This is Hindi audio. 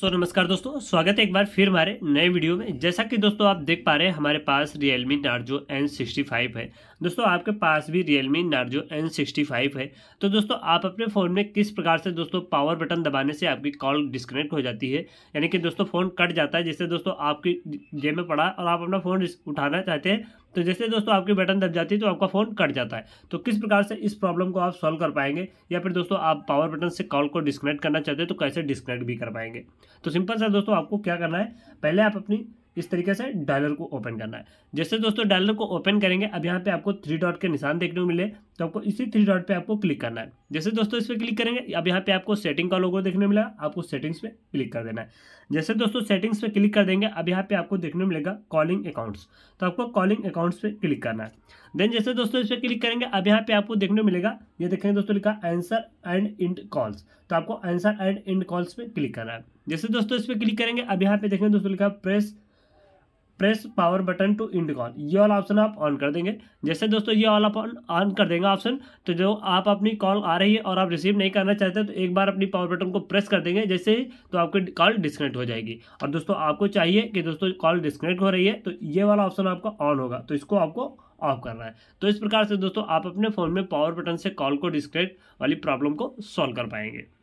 सो so, नमस्कार दोस्तों स्वागत है एक बार फिर हमारे नए वीडियो में जैसा कि दोस्तों आप देख पा रहे हैं हमारे पास Realme Narzo N65 है दोस्तों आपके पास भी Realme Narzo N65 है तो दोस्तों आप अपने फ़ोन में किस प्रकार से दोस्तों पावर बटन दबाने से आपकी कॉल डिस्कनेक्ट हो जाती है यानी कि दोस्तों फ़ोन कट जाता है जिससे दोस्तों आपकी जेब में पड़ा और आप अपना फ़ोन उठाना चाहते हैं तो जैसे दोस्तों आपकी बटन दब जाती है तो आपका फ़ोन कट जाता है तो किस प्रकार से इस प्रॉब्लम को आप सॉल्व कर पाएंगे या फिर दोस्तों आप पावर बटन से कॉल को डिस्कनेक्ट करना चाहते हैं तो कैसे डिस्कनेक्ट भी कर पाएंगे तो सिंपल सा दोस्तों आपको क्या करना है पहले आप अपनी इस तरीके से डायलर को ओपन करना है जैसे दोस्तों डायलर को ओपन करेंगे अब यहाँ पे आपको थ्री डॉट के निशान देखने को मिले तो आपको इसी थ्री डॉट पे आपको क्लिक करना है जैसे दोस्तों इस पर क्लिक करेंगे अब यहाँ पे आपको सेटिंग का लोगो देखने मिला आपको सेटिंग्स पे क्लिक कर देना है जैसे दोस्तों सेटिंग्स पे क्लिक कर देंगे अब यहाँ पे आपको देखने मिलेगा कॉलिंग अकाउंट्स तो आपको कॉलिंग अकाउंट्स पे क्लिक करना है देन जैसे दोस्तों इस पर क्लिक करेंगे अब यहाँ पे आपको देखने मिलेगा ये देखेंगे दोस्तों लिखा आंसर एंड इंड कॉल्स तो आपको आंसर एंड इंड कॉल्स पे क्लिक करना है जैसे दोस्तों इस पर क्लिक करेंगे अब यहाँ पे देखेंगे दोस्तों लिखा press press power button to end call ये वाला ऑप्शन आप ऑन कर देंगे जैसे दोस्तों ये वाला ऑन ऑन कर देंगे ऑप्शन तो जो आप अपनी कॉल आ रही है और आप रिसीव नहीं करना चाहते तो एक बार अपनी पावर बटन को प्रेस कर देंगे जैसे तो आपकी कॉल डिस्कनेक्ट हो जाएगी और दोस्तों आपको चाहिए कि दोस्तों कॉल डिस्कनेक्ट हो रही है तो ये वाला ऑप्शन आपका ऑन होगा तो इसको आपको ऑफ करना है तो इस प्रकार से दोस्तों आप अपने फ़ोन में पावर बटन से कॉल को डिस्कनेक्ट वाली प्रॉब्लम को सॉल्व कर पाएंगे